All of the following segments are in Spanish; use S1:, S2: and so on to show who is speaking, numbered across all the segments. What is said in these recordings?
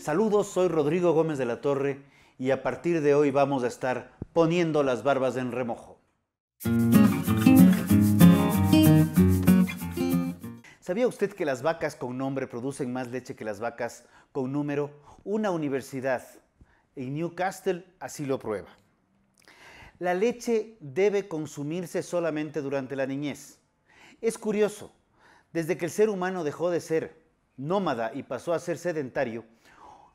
S1: Saludos, soy Rodrigo Gómez de la Torre y a partir de hoy vamos a estar poniendo las barbas en remojo. ¿Sabía usted que las vacas con nombre producen más leche que las vacas con número? Una universidad en Newcastle así lo prueba. La leche debe consumirse solamente durante la niñez. Es curioso, desde que el ser humano dejó de ser nómada y pasó a ser sedentario,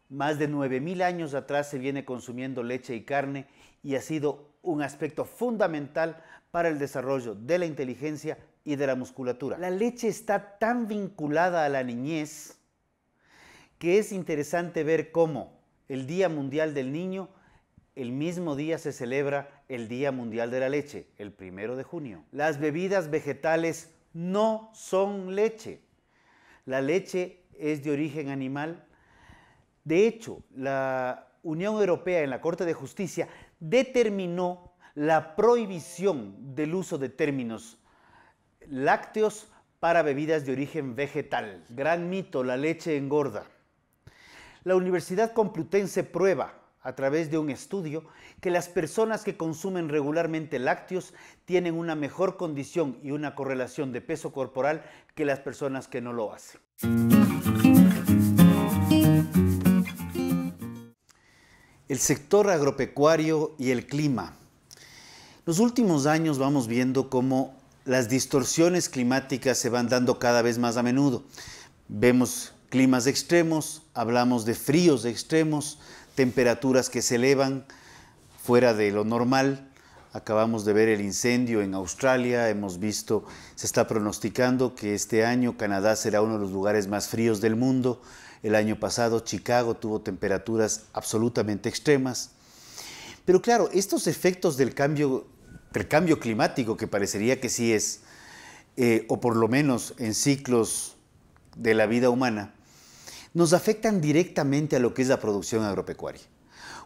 S1: más de 9.000 años atrás se viene consumiendo leche y carne y ha sido un aspecto fundamental para el desarrollo de la inteligencia y de la musculatura. La leche está tan vinculada a la niñez que es interesante ver cómo el Día Mundial del Niño, el mismo día se celebra el Día Mundial de la Leche, el primero de junio. Las bebidas vegetales no son leche. La leche es de origen animal. De hecho, la Unión Europea en la Corte de Justicia determinó la prohibición del uso de términos lácteos para bebidas de origen vegetal. Gran mito, la leche engorda. La Universidad Complutense prueba a través de un estudio que las personas que consumen regularmente lácteos tienen una mejor condición y una correlación de peso corporal que las personas que no lo hacen. El sector agropecuario y el clima. Los últimos años vamos viendo cómo las distorsiones climáticas se van dando cada vez más a menudo. Vemos climas extremos, hablamos de fríos extremos, temperaturas que se elevan fuera de lo normal. Acabamos de ver el incendio en Australia, hemos visto, se está pronosticando que este año Canadá será uno de los lugares más fríos del mundo. El año pasado Chicago tuvo temperaturas absolutamente extremas. Pero claro, estos efectos del cambio, del cambio climático, que parecería que sí es, eh, o por lo menos en ciclos de la vida humana, nos afectan directamente a lo que es la producción agropecuaria.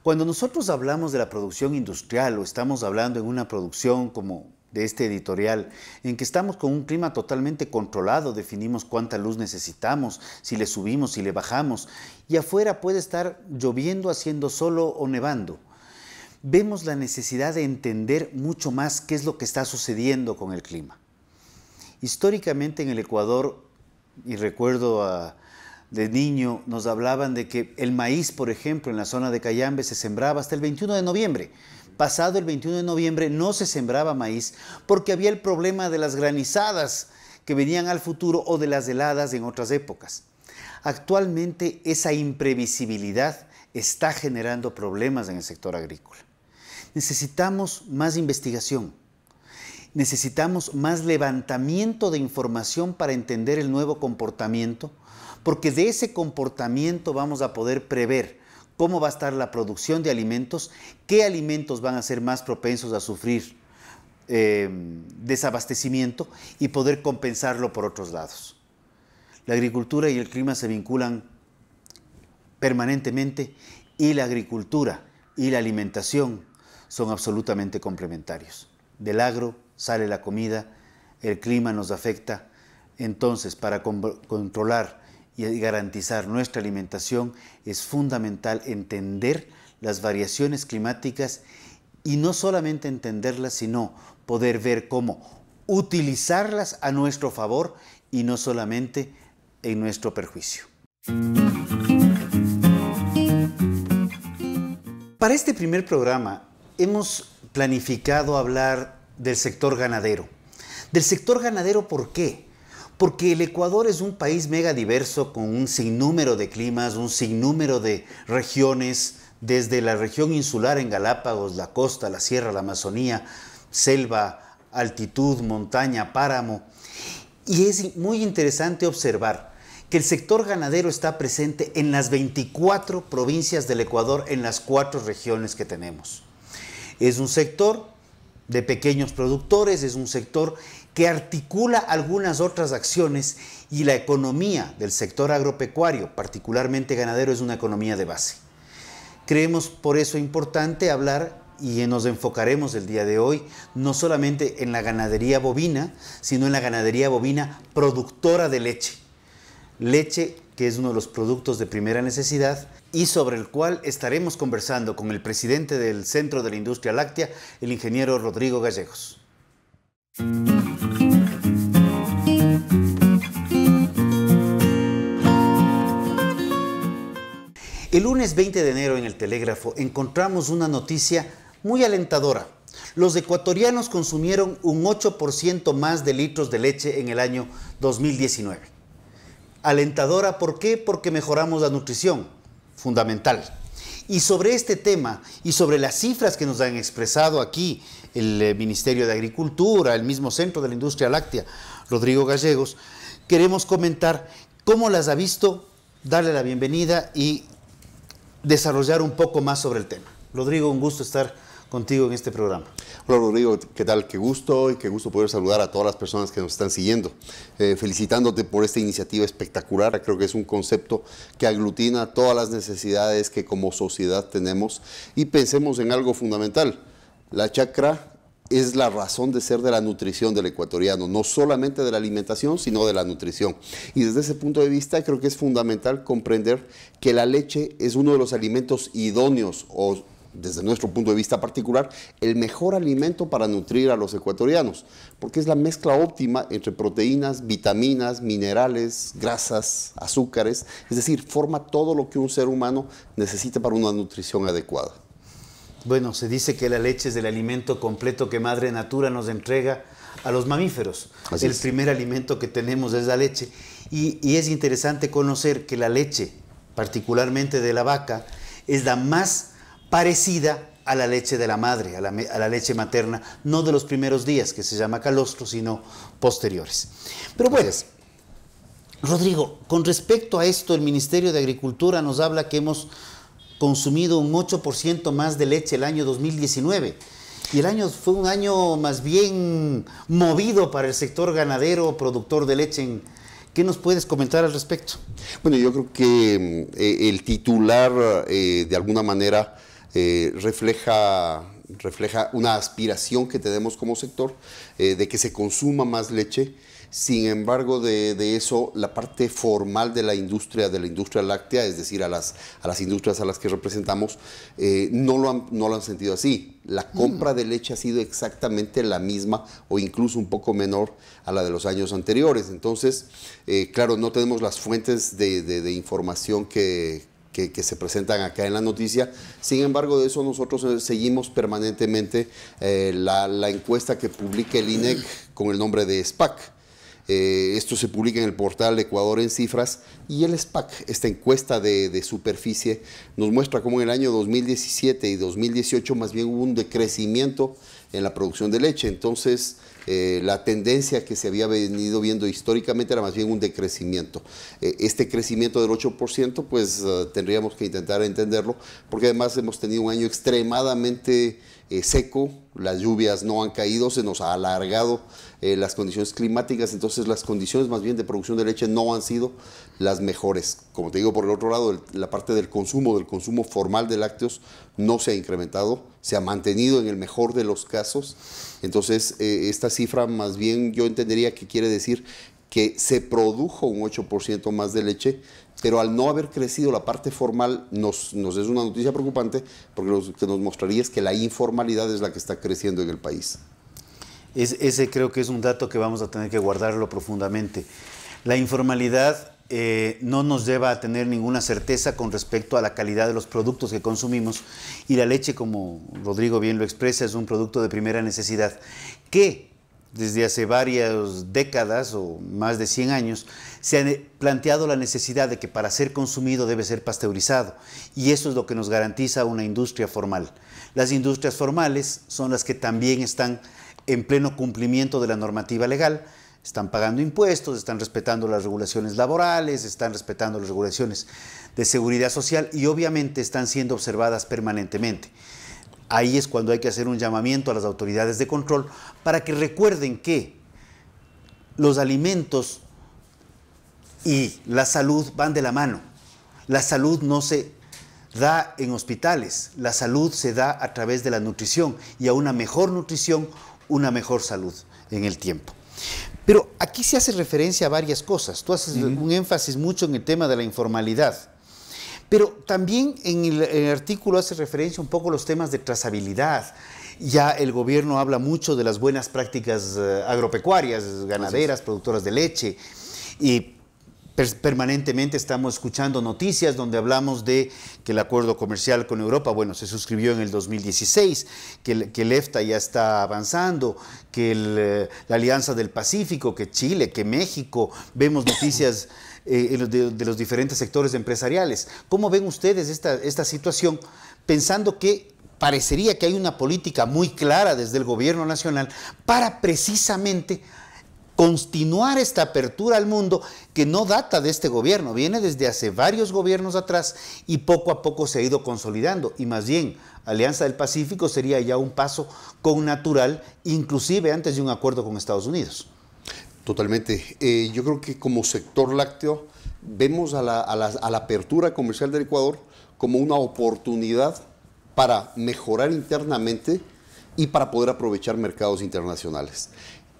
S1: Cuando nosotros hablamos de la producción industrial o estamos hablando en una producción como de este editorial, en que estamos con un clima totalmente controlado, definimos cuánta luz necesitamos, si le subimos, si le bajamos, y afuera puede estar lloviendo, haciendo solo o nevando. Vemos la necesidad de entender mucho más qué es lo que está sucediendo con el clima. Históricamente en el Ecuador, y recuerdo a, de niño nos hablaban de que el maíz, por ejemplo, en la zona de Cayambe se sembraba hasta el 21 de noviembre. Pasado el 21 de noviembre no se sembraba maíz porque había el problema de las granizadas que venían al futuro o de las heladas en otras épocas. Actualmente esa imprevisibilidad está generando problemas en el sector agrícola. Necesitamos más investigación, necesitamos más levantamiento de información para entender el nuevo comportamiento, porque de ese comportamiento vamos a poder prever cómo va a estar la producción de alimentos, qué alimentos van a ser más propensos a sufrir em, desabastecimiento y poder compensarlo por otros lados. La agricultura y el clima se vinculan permanentemente y la agricultura y la alimentación son absolutamente complementarios. Del agro sale la comida, el clima nos afecta, entonces para controlar y garantizar nuestra alimentación es fundamental entender las variaciones climáticas y no solamente entenderlas, sino poder ver cómo utilizarlas a nuestro favor y no solamente en nuestro perjuicio. Para este primer programa hemos planificado hablar del sector ganadero. ¿Del sector ganadero por qué? porque el Ecuador es un país mega diverso con un sinnúmero de climas, un sinnúmero de regiones, desde la región insular en Galápagos, la costa, la sierra, la Amazonía, selva, altitud, montaña, páramo. Y es muy interesante observar que el sector ganadero está presente en las 24 provincias del Ecuador, en las cuatro regiones que tenemos. Es un sector de pequeños productores, es un sector que articula algunas otras acciones y la economía del sector agropecuario, particularmente ganadero, es una economía de base. Creemos por eso importante hablar y nos enfocaremos el día de hoy no solamente en la ganadería bovina, sino en la ganadería bovina productora de leche. Leche que es uno de los productos de primera necesidad y sobre el cual estaremos conversando con el presidente del Centro de la Industria Láctea, el ingeniero Rodrigo Gallegos. El lunes 20 de enero en el Telégrafo encontramos una noticia muy alentadora. Los ecuatorianos consumieron un 8% más de litros de leche en el año 2019. Alentadora, ¿por qué? Porque mejoramos la nutrición, fundamental. Y sobre este tema y sobre las cifras que nos han expresado aquí el eh, Ministerio de Agricultura, el mismo Centro de la Industria Láctea, Rodrigo Gallegos, queremos comentar cómo las ha visto, darle la bienvenida y desarrollar un poco más sobre el tema. Rodrigo, un gusto estar contigo en este programa.
S2: Hola Rodrigo, ¿qué tal? Qué gusto y qué gusto poder saludar a todas las personas que nos están siguiendo. Eh, felicitándote por esta iniciativa espectacular, creo que es un concepto que aglutina todas las necesidades que como sociedad tenemos y pensemos en algo fundamental la chacra es la razón de ser de la nutrición del ecuatoriano, no solamente de la alimentación, sino de la nutrición. Y desde ese punto de vista creo que es fundamental comprender que la leche es uno de los alimentos idóneos o desde nuestro punto de vista particular, el mejor alimento para nutrir a los ecuatorianos, porque es la mezcla óptima entre proteínas, vitaminas, minerales, grasas, azúcares, es decir, forma todo lo que un ser humano necesita para una nutrición adecuada. Bueno, se dice
S1: que la leche es el alimento completo que Madre Natura nos entrega a los mamíferos. el primer alimento que tenemos es la leche. Y, es interesante conocer que la leche, particularmente de la vaca, es la más parecida a la leche de la madre, a la, leche materna, no de los primeros días, que se llama calostro, sino posteriores. Pero bueno, Rodrigo, con respecto a esto, el Ministerio de Agricultura nos habla que hemos consumido un 8% más de leche el año 2019. Y el año fue un año más bien movido para el sector ganadero, productor de leche. ¿Qué nos puedes comentar al respecto?
S2: Bueno, yo creo que eh, el titular eh, de alguna manera eh, refleja refleja una aspiración que tenemos como sector de que se consuma más leche sin embargo, de, eso, la parte formal de la industria, de la industria láctea, es decir, a las, industrias a las que representamos, eh, no, lo han, sentido así. La mm. compra de leche ha sido exactamente la misma o incluso un poco menor a la de los años anteriores. Entonces, eh, claro, no tenemos las fuentes de, información que, se presentan acá en la noticia. Sin embargo, de eso nosotros eh, seguimos permanentemente la, encuesta que publica el INEC con el nombre de SPAC eh, esto se publica en el portal Ecuador en Cifras y el SPAC, esta encuesta de, superficie, nos muestra cómo en el año 2017 y 2018 más bien hubo un decrecimiento en la producción de leche. Entonces, eh, la tendencia que se había venido viendo históricamente era más bien un decrecimiento. Eh, este crecimiento del 8%, pues tendríamos que intentar entenderlo, porque además hemos tenido un año extremadamente eh, seco, las lluvias no han caído, se nos ha alargado eh, las condiciones climáticas, entonces las condiciones más bien de producción de leche no han sido las mejores. Como te digo, por el otro lado, la parte del consumo, del consumo formal de lácteos no se ha incrementado, se ha mantenido en el mejor de los casos. Entonces, eh, esta cifra más bien yo entendería que quiere decir que se produjo un 8% más de leche pero al no haber crecido la parte formal nos, es una noticia preocupante porque lo que nos mostraría es que la informalidad es la que está creciendo en el país. Es, ese creo que es un dato que vamos a tener que
S1: guardarlo profundamente. La informalidad eh, no nos lleva a tener ninguna certeza con respecto a la calidad de los productos que consumimos y la leche, como Rodrigo bien lo expresa, es un producto de primera necesidad ¿Qué? desde hace varias décadas o más de 100 años, se ha eh, planteado la necesidad de que para ser consumido debe ser pasteurizado y eso es lo que nos garantiza una industria formal. Las industrias formales son las que también están en pleno cumplimiento de la normativa legal, están pagando impuestos, están respetando las regulaciones laborales, están respetando las regulaciones de seguridad social y obviamente están siendo observadas permanentemente. Ahí es cuando hay que hacer un llamamiento a las autoridades de control para que recuerden que los alimentos y la salud van de la mano. La salud no se da en hospitales, la salud se da a través de la nutrición y a una mejor nutrición, una mejor salud en el tiempo. Pero aquí se hace referencia a varias cosas. Tú haces un énfasis mucho en el tema de la informalidad. Pero también en el, artículo hace referencia un poco a los temas de trazabilidad. Ya el gobierno habla mucho de las buenas prácticas eh, agropecuarias, ganaderas, productoras de leche. Y permanentemente estamos escuchando noticias donde hablamos de que el acuerdo comercial con Europa, bueno, se suscribió en el 2016, que el, que EFTA ya está avanzando, que eh, la Alianza del Pacífico, que Chile, que México, vemos noticias Eh, de, los diferentes sectores empresariales. ¿Cómo ven ustedes esta situación pensando que parecería que hay una política muy clara desde el gobierno nacional para precisamente continuar esta apertura al mundo que no data de este gobierno, viene desde hace varios gobiernos atrás y poco a poco se ha ido consolidando. Y más bien, Alianza del Pacífico sería ya un paso con natural, inclusive antes de un acuerdo con Estados Unidos.
S2: Totalmente. Eh, yo creo que como sector lácteo vemos a la, apertura comercial del Ecuador como una oportunidad para mejorar internamente y para poder aprovechar mercados internacionales.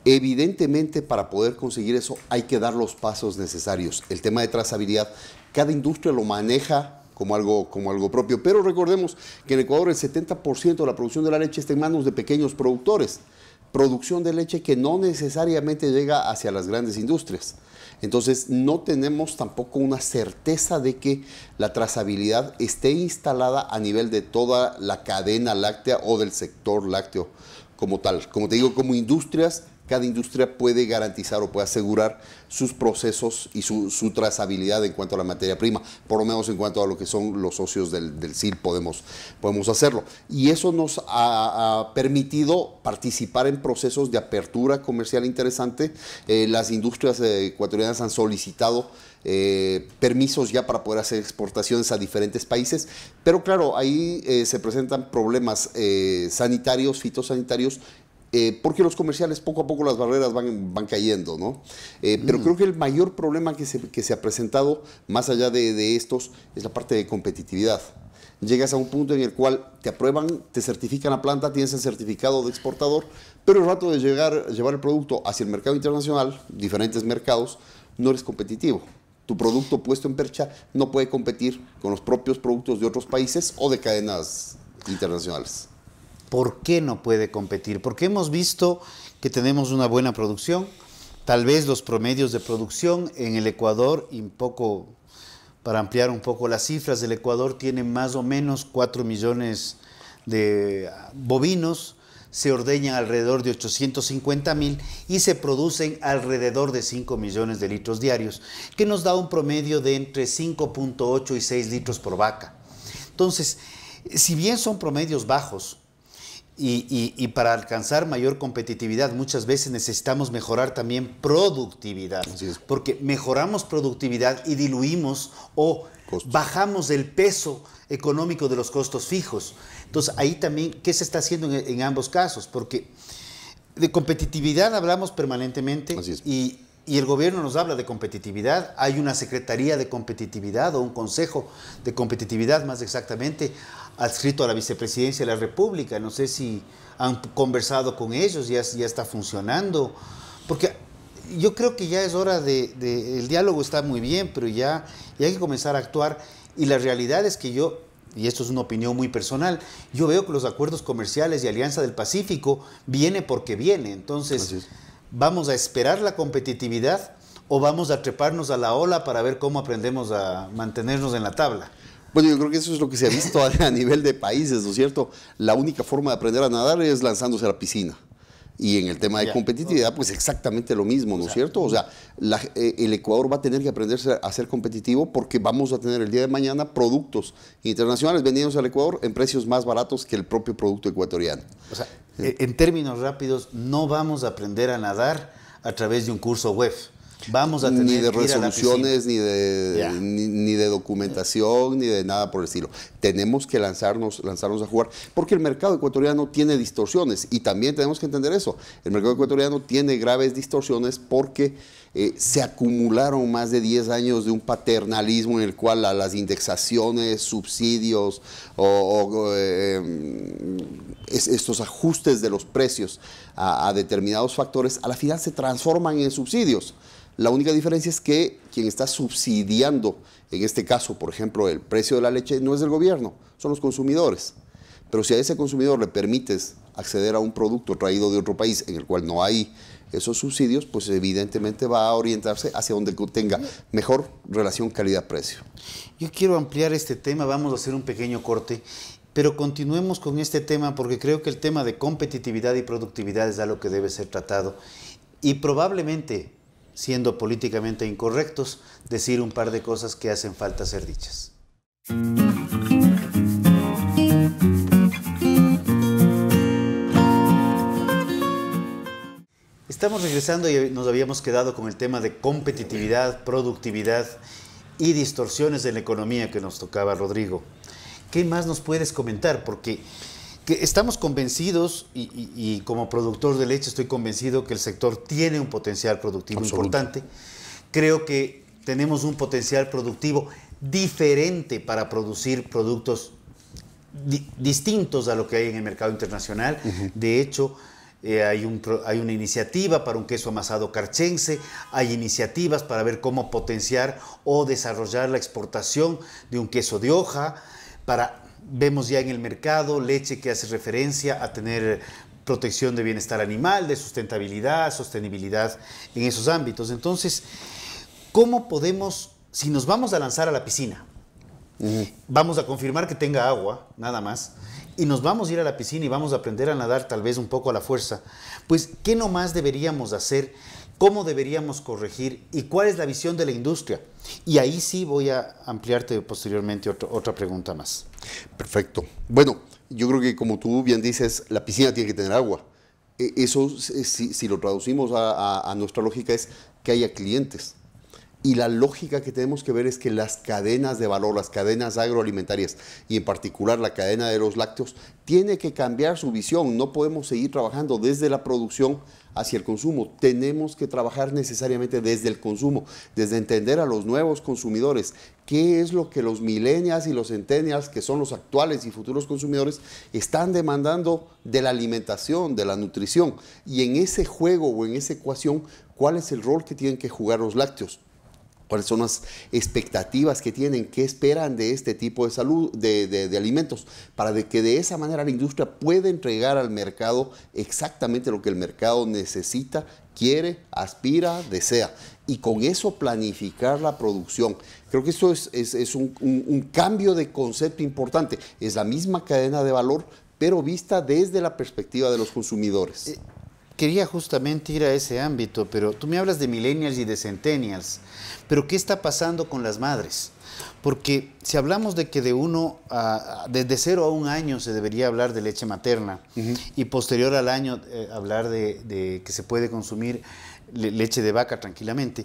S2: Evidentemente, para poder conseguir eso hay que dar los pasos necesarios. El tema de trazabilidad, cada industria lo maneja como algo, como algo propio, pero recordemos que en Ecuador el 70% de la producción de la leche está en manos de pequeños productores producción de leche que no necesariamente llega hacia las grandes industrias. Entonces, no tenemos tampoco una certeza de que la trazabilidad esté instalada a nivel de toda la cadena láctea o del sector lácteo como tal. Como te digo, como industrias cada industria puede garantizar o puede asegurar sus procesos y su, trazabilidad en cuanto a la materia prima, por lo menos en cuanto a lo que son los socios del, del CIL podemos, podemos hacerlo. Y eso nos ha, permitido participar en procesos de apertura comercial interesante. Eh, las industrias eh, ecuatorianas han solicitado eh, permisos ya para poder hacer exportaciones a diferentes países, pero claro, ahí se presentan problemas sanitarios, fitosanitarios eh, porque los comerciales poco a poco las barreras van, van cayendo, ¿no? Eh, pero mm. creo que el mayor problema que se, que se ha presentado, más allá de, de, estos, es la parte de competitividad. Llegas a un punto en el cual te aprueban, te certifican la planta, tienes el certificado de exportador, pero el rato de llegar, llevar el producto hacia el mercado internacional, diferentes mercados, no eres competitivo tu producto puesto en percha no puede competir con los propios productos de otros países o de cadenas internacionales
S1: por qué no puede competir. Porque hemos visto que tenemos una buena producción, tal vez los promedios de producción en el Ecuador, y un poco, para ampliar un poco las cifras, el Ecuador tiene más o menos 4 millones de bovinos, se ordeñan alrededor de 850 mil y se producen alrededor de 5 millones de litros diarios, que nos da un promedio de entre 5.8 y 6 litros por vaca. Entonces, si bien son promedios bajos, y, y, para alcanzar mayor competitividad muchas veces necesitamos mejorar también productividad, porque mejoramos productividad y diluimos o bajamos el peso económico de los costos fijos. Entonces ahí también, ¿qué se está haciendo en, en ambos casos? Porque de competitividad hablamos permanentemente y y el gobierno nos habla de competitividad, hay una Secretaría de Competitividad o un Consejo de Competitividad más exactamente adscrito a la Vicepresidencia de la República. No sé si han conversado con ellos, ya, está funcionando, porque yo creo que ya es hora de, el diálogo está muy bien, pero ya, hay que comenzar a actuar y la realidad es que yo y esto es una opinión muy personal, yo veo que los acuerdos comerciales y Alianza del Pacífico viene porque viene. Entonces, ¿Vamos a esperar la competitividad o vamos a treparnos a la ola para ver cómo aprendemos a mantenernos en la
S2: tabla? Bueno, yo creo que eso es lo que se ha visto a, nivel de países, ¿no es cierto? La única forma de aprender a nadar es lanzándose a la piscina. Y en el tema de competitividad, pues exactamente lo mismo, ¿no es cierto? O sea, eh, el Ecuador va a tener que aprenderse a ser competitivo porque vamos a tener el día de mañana productos internacionales vendidos al Ecuador en precios más baratos que el propio producto ecuatoriano. O sea, eh, en términos rápidos,
S1: no vamos a
S2: aprender a nadar a través de un curso
S1: web vamos a tener ni de resoluciones,
S2: ni de, ni, de documentación, ni de nada por el estilo. Tenemos que lanzarnos, lanzarnos a jugar, porque el mercado ecuatoriano tiene distorsiones y también tenemos que entender eso. El mercado ecuatoriano tiene graves distorsiones porque eh, se acumularon más de 10 años de un paternalismo en el cual las indexaciones, subsidios o, eh, estos ajustes de los precios a determinados factores, a la final se transforman en subsidios. La única diferencia es que quien está subsidiando, en este caso, por ejemplo, el precio de la leche, no es el gobierno, son los consumidores. Pero si a ese consumidor le permites acceder a un producto traído de otro país en el cual no hay esos subsidios, pues evidentemente va a orientarse hacia donde tenga mejor relación calidad-precio. Yo quiero
S1: ampliar este tema, vamos a hacer un pequeño corte, pero continuemos con este tema porque creo que el tema de competitividad y productividad es algo que debe ser tratado y probablemente siendo políticamente incorrectos, decir un par de cosas que hacen falta ser dichas. Estamos regresando y nos habíamos quedado con el tema de competitividad, productividad y distorsiones en la economía que nos tocaba Rodrigo. ¿Qué más nos puedes comentar? Porque estamos convencidos, y, como productor de leche estoy convencido que el sector tiene un potencial productivo importante. Creo que tenemos un potencial productivo diferente para producir productos distintos a lo que hay en el mercado internacional. De hecho, eh, hay, hay, una iniciativa para un queso amasado carchense, hay iniciativas para ver cómo potenciar o desarrollar la exportación de un queso de hoja, para Vemos ya en el mercado leche que hace referencia a tener protección de bienestar animal, de sustentabilidad, sostenibilidad en esos ámbitos. Entonces, ¿cómo podemos, si nos vamos a lanzar a la piscina, vamos a confirmar que tenga agua, nada más, y nos vamos a ir a la piscina y vamos a aprender a nadar tal vez un poco a la fuerza, pues, ¿qué nomás deberíamos hacer cómo deberíamos corregir y cuál es la visión de la industria. Y ahí sí voy a ampliarte posteriormente
S2: otra pregunta más. Perfecto. Bueno, yo creo que como tú bien dices, la piscina tiene que tener agua. E, eso, eh, si, si lo traducimos a nuestra lógica, es que haya clientes. Y la lógica que tenemos que ver es que las cadenas de valor, las cadenas agroalimentarias y en particular la cadena de los lácteos, tiene que cambiar su visión. No podemos seguir trabajando desde la producción hacia el consumo. Tenemos que trabajar necesariamente desde el consumo, desde entender a los nuevos consumidores qué es lo que los millennials y los centennials, que son los actuales y futuros consumidores, están demandando de la alimentación, de la nutrición. Y en ese juego o en esa ecuación, ¿cuál es el rol que tienen que jugar los lácteos? cuáles son las expectativas que tienen, qué esperan de este tipo de salud, de, alimentos, para que de esa manera la industria pueda entregar al mercado exactamente lo que el mercado necesita, quiere, aspira, desea. Y con eso planificar la producción. Creo que eso es, un cambio de concepto importante. Es la misma cadena de valor, pero vista desde la perspectiva de los consumidores. Eh, quería justamente ir a ese ámbito, pero tú me hablas de
S1: millennials y de centennials, pero ¿qué está pasando con las madres? Porque si hablamos de que de uno, desde cero a un año se debería hablar de leche materna y posterior al año eh, hablar de, que se puede consumir leche de vaca tranquilamente,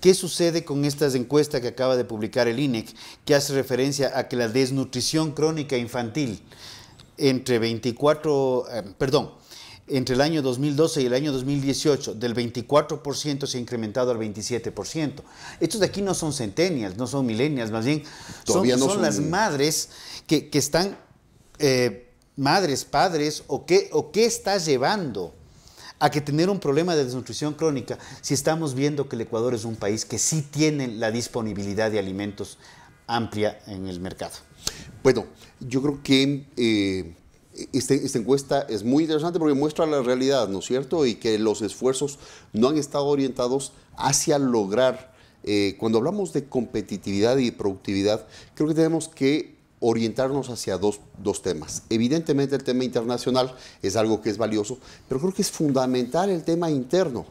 S1: ¿qué sucede con estas encuestas que acaba de publicar el INEC, que hace referencia a que la desnutrición crónica infantil entre 24, eh, perdón, entre el año 2012 y el año 2018 del 24% se ha incrementado al 27%. Estos de aquí no son centennials, no son millennials, más bien
S2: son, las
S1: madres que, están, eh, madres, padres, o qué, o qué está llevando a que tener un problema de desnutrición crónica si estamos viendo que el Ecuador es un país que sí tiene la disponibilidad de alimentos amplia en el
S2: mercado. Bueno, yo creo que... Eh, este, esta encuesta es muy interesante porque muestra la realidad, ¿no es cierto? Y que los esfuerzos no han estado orientados hacia lograr, eh, cuando hablamos de competitividad y productividad, creo que tenemos que orientarnos hacia dos, dos, temas. Evidentemente el tema internacional es algo que es valioso, pero creo que es fundamental el tema interno.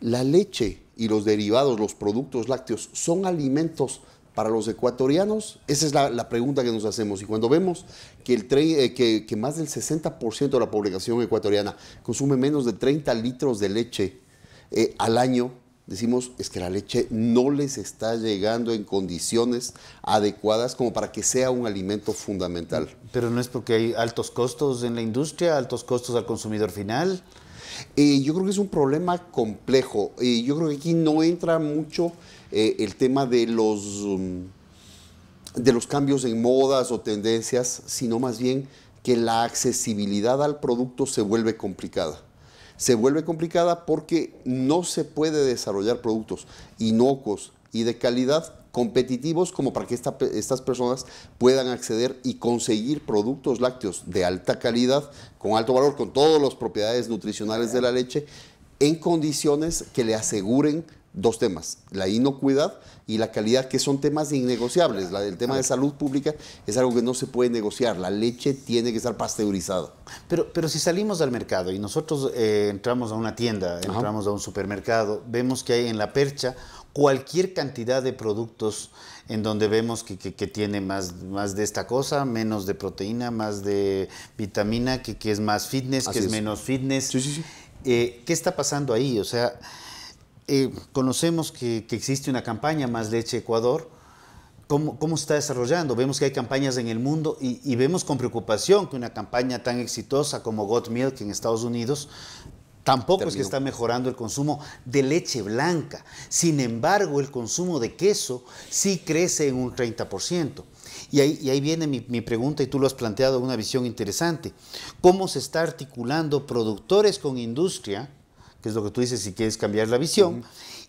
S2: La leche y los derivados, los productos lácteos, son alimentos para los ecuatorianos? Esa es la, pregunta que nos hacemos. Y cuando vemos que, el eh, que, más del 60% de la población ecuatoriana consume menos de 30 litros de leche eh, al año, decimos es que la leche no les está llegando en condiciones adecuadas como para que sea un alimento fundamental. Pero no es porque hay altos costos en la industria, altos costos al consumidor final. Eh, yo creo que es un problema complejo. Eh, yo creo que aquí no entra mucho eh, el tema de los, um, de los cambios en modas o tendencias, sino más bien que la accesibilidad al producto se vuelve complicada. Se vuelve complicada porque no se puede desarrollar productos inocuos y de calidad competitivos como para que estas personas puedan acceder y conseguir productos lácteos de alta calidad, con alto valor, con todas las propiedades nutricionales de la leche, en condiciones que le aseguren dos temas, la inocuidad y la calidad, que son temas innegociables. La, el tema de salud pública es algo que no se puede negociar. La leche tiene que estar pasteurizada.
S1: Pero, pero si salimos al mercado y nosotros eh, entramos a una tienda, entramos a un supermercado, vemos que hay en la percha cualquier cantidad de productos en donde vemos que, tiene más, más, de esta cosa, menos de proteína, más de vitamina, que, que es más fitness, que es, menos fitness. Eh, ¿Qué está pasando ahí? O sea, eh, conocemos que, existe una campaña Más Leche Ecuador. ¿Cómo, ¿Cómo está desarrollando? Vemos que hay campañas en el mundo y, y vemos con preocupación que una campaña tan exitosa como Got Milk en Estados Unidos Tampoco es que está mejorando el consumo de leche blanca. Sin embargo, el consumo de queso sí crece en un 30%. Y ahí, y ahí viene mi, pregunta y tú lo has planteado una visión interesante. ¿Cómo se está articulando productores con industria, que es lo que tú dices si quieres cambiar la visión,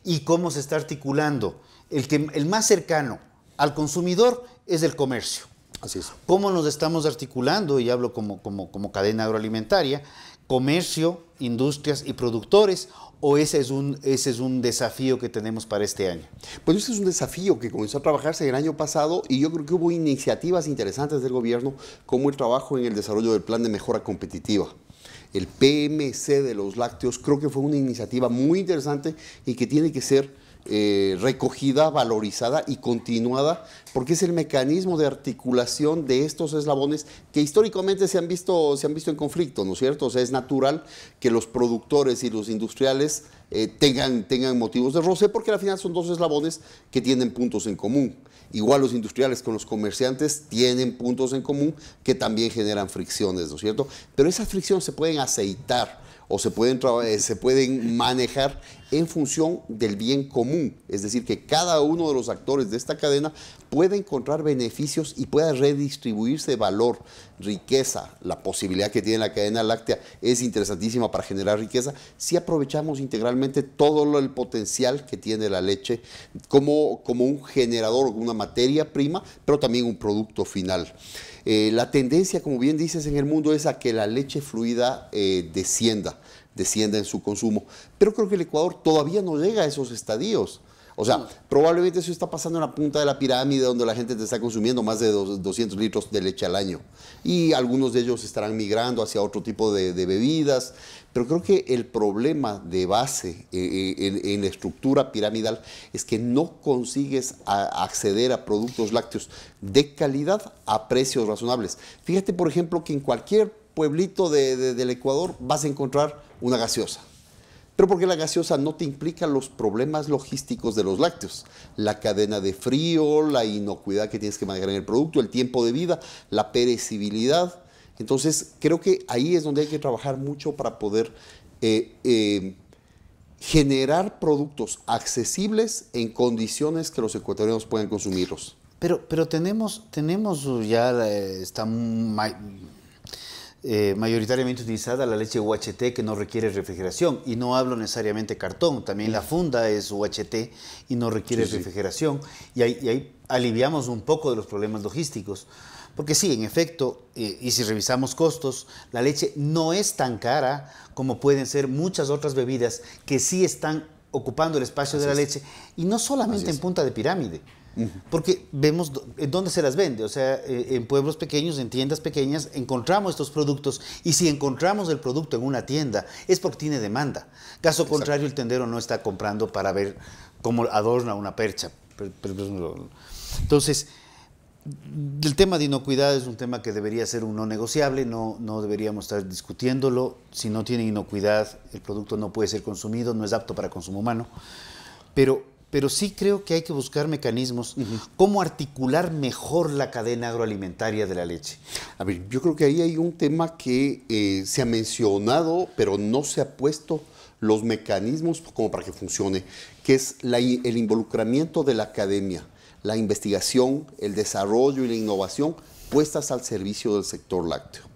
S1: y cómo se está articulando? El, que, el más cercano al consumidor es el comercio. Así es. ¿Cómo nos estamos articulando, y hablo como, como cadena agroalimentaria, comercio, industrias y productores? ¿O ese es, un, ese es un desafío
S2: que tenemos para este año? Pues ese es un desafío que comenzó a trabajarse el año pasado y yo creo que hubo iniciativas interesantes del gobierno como el trabajo en el desarrollo del plan de mejora competitiva el PMC de los lácteos, creo que fue una iniciativa muy interesante y que tiene que ser eh, recogida, valorizada y continuada, porque es el mecanismo de articulación de estos eslabones que históricamente se han visto, se han visto en conflicto, ¿no es cierto? O sea, es natural que los productores y los industriales eh, tengan, tengan motivos de roce, porque al final son dos eslabones que tienen puntos en común. Igual los industriales con los comerciantes tienen puntos en común que también generan fricciones, ¿no es cierto? Pero esas fricciones se pueden aceitar o se pueden, eh, se pueden manejar en función del bien común. Es decir, que cada uno de los actores de esta cadena pueda encontrar beneficios y pueda redistribuirse valor, riqueza. La posibilidad que tiene la cadena láctea es interesantísima para generar riqueza si aprovechamos integralmente todo el potencial que tiene la leche como, como un generador, una materia prima, pero también un producto final. Eh, la tendencia, como bien dices, en el mundo es a que la leche fluida eh, descienda descienda en su consumo. Pero creo que el Ecuador todavía no llega a esos estadios. O sea, probablemente eso está pasando en la punta de la pirámide donde la gente te está consumiendo más de 200 litros de leche al año. Y algunos de ellos estarán migrando hacia otro tipo de, bebidas. Pero creo que el problema de base eh, eh, en, la estructura piramidal es que no consigues acceder a productos lácteos de calidad a precios razonables. Fíjate, por ejemplo, que en cualquier pueblito del Ecuador vas a encontrar una gaseosa. Pero porque la gaseosa no te implica los problemas logísticos de los lácteos, la cadena de frío, la inocuidad que tienes que manejar en el producto, el tiempo de vida, la perecibilidad. Entonces, creo que ahí es donde hay que trabajar mucho para poder eh, eh, generar productos accesibles en condiciones que los ecuatorianos puedan consumirlos.
S1: Pero, pero tenemos, tenemos ya, eh, está eh, mayoritariamente utilizada la leche UHT que no requiere refrigeración. Y no hablo necesariamente cartón, también la funda es UHT y no requiere refrigeración. Y, ahí, aliviamos un poco de los problemas logísticos. Porque sí, en efecto, eh, y si revisamos costos, la leche no es tan cara como pueden ser muchas otras bebidas que sí están ocupando el espacio de la leche. Y no solamente en punta de pirámide. Porque vemos eh, dónde se las vende, o sea, eh, en pueblos pequeños, en tiendas pequeñas, encontramos estos productos y si encontramos el producto en una tienda es porque tiene demanda. Caso contrario, el tendero no está comprando para ver cómo adorna una percha. Entonces, el tema de inocuidad es un tema que debería ser un no negociable, no, no deberíamos estar discutiéndolo. Si no tiene inocuidad, el producto no puede ser consumido, no es apto para consumo humano. Pero pero sí creo que hay que buscar mecanismos, cómo articular mejor la
S2: cadena agroalimentaria de la leche. A ver, yo creo que ahí hay un tema que eh, se ha mencionado, pero no se ha puesto los mecanismos como para que funcione, que es el involucramiento de la academia, la investigación, el desarrollo y la innovación puestas al servicio del sector lácteo.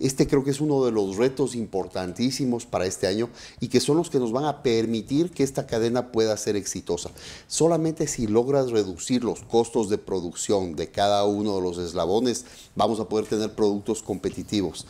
S2: Este creo que es uno de los retos importantísimos para este año y que son los que nos van a permitir que esta cadena pueda ser exitosa. Solamente si logras reducir los costos de producción de cada uno de los eslabones, vamos a poder tener productos competitivos.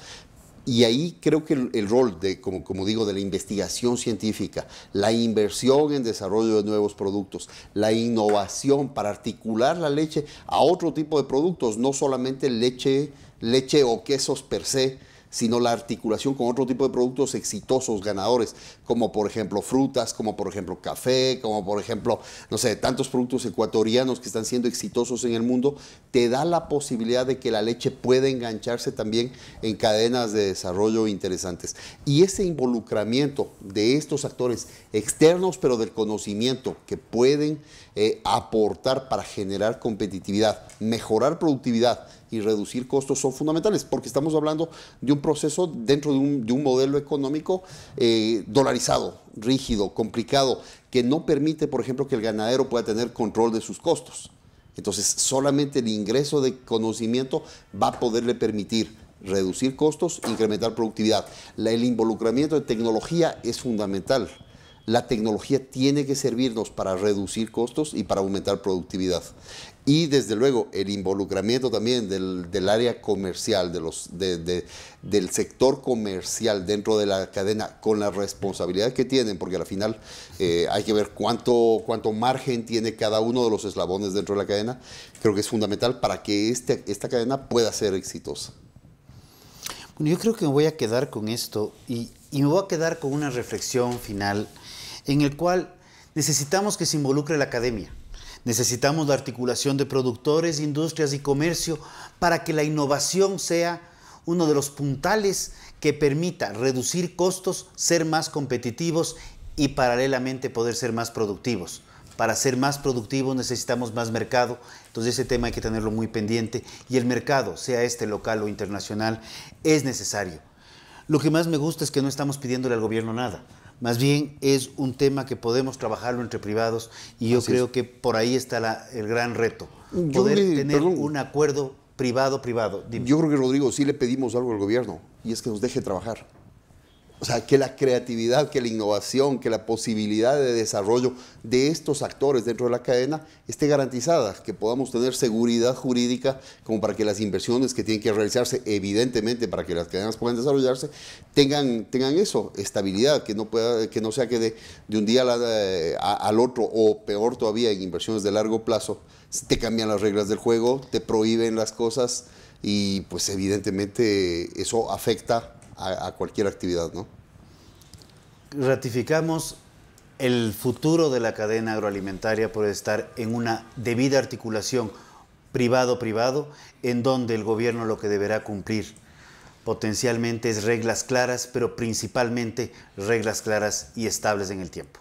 S2: Y ahí creo que el, rol de, como, como, digo, de la investigación científica, la inversión en desarrollo de nuevos productos, la innovación para articular la leche a otro tipo de productos, no solamente leche leche o quesos per se, sino la articulación con otro tipo de productos exitosos, ganadores, como por ejemplo frutas, como por ejemplo café, como por ejemplo, no sé, tantos productos ecuatorianos que están siendo exitosos en el mundo, te da la posibilidad de que la leche pueda engancharse también en cadenas de desarrollo interesantes. Y ese involucramiento de estos actores externos, pero del conocimiento, que pueden eh, aportar para generar competitividad, mejorar productividad, y reducir costos son fundamentales, porque estamos hablando de un proceso dentro de un, modelo económico eh, dolarizado, rígido, complicado, que no permite, por ejemplo, que el ganadero pueda tener control de sus costos. Entonces, solamente el ingreso de conocimiento va a poderle permitir reducir costos, incrementar productividad. La, el involucramiento de tecnología es fundamental. La tecnología tiene que servirnos para reducir costos y para aumentar productividad y desde luego el involucramiento también del, área comercial, de del sector comercial dentro de la cadena, con la responsabilidad que tienen, porque al final eh, hay que ver cuánto, cuánto margen tiene cada uno de los eslabones dentro de la cadena, creo que es fundamental para que este, esta cadena pueda ser exitosa.
S1: Bueno, yo creo que me voy a quedar con esto y, y me voy a quedar con una reflexión final en el cual necesitamos que se involucre la academia Necesitamos la articulación de productores, industrias y comercio para que la innovación sea uno de los puntales que permita reducir costos, ser más competitivos y paralelamente poder ser más productivos. Para ser más productivos necesitamos más mercado, entonces ese tema hay que tenerlo muy pendiente y el mercado, sea este local o internacional, es necesario. Lo que más me gusta es que no estamos pidiéndole al gobierno nada más bien es un tema que podemos trabajarlo entre privados y yo creo que por ahí está el gran reto, poder tener un acuerdo
S2: privado-privado. Yo creo que, Rodrigo, sí le pedimos algo al gobierno y es que nos deje trabajar. O sea, que la creatividad, que la innovación, que la posibilidad de desarrollo de estos actores dentro de la cadena esté garantizada, que podamos tener seguridad jurídica como para que las inversiones que tienen que realizarse, evidentemente para que las cadenas puedan desarrollarse, tengan, tengan eso, estabilidad, que no, pueda, que no sea que de, un día eh, al otro, o peor todavía en inversiones de largo plazo, te cambian las reglas del juego, te prohíben las cosas y pues evidentemente eso afecta a, cualquier actividad. ¿no?
S1: Ratificamos el futuro de la cadena agroalimentaria por estar en una debida articulación privado-privado, en donde el gobierno lo que deberá cumplir potencialmente es reglas claras, pero principalmente reglas claras y estables en el tiempo.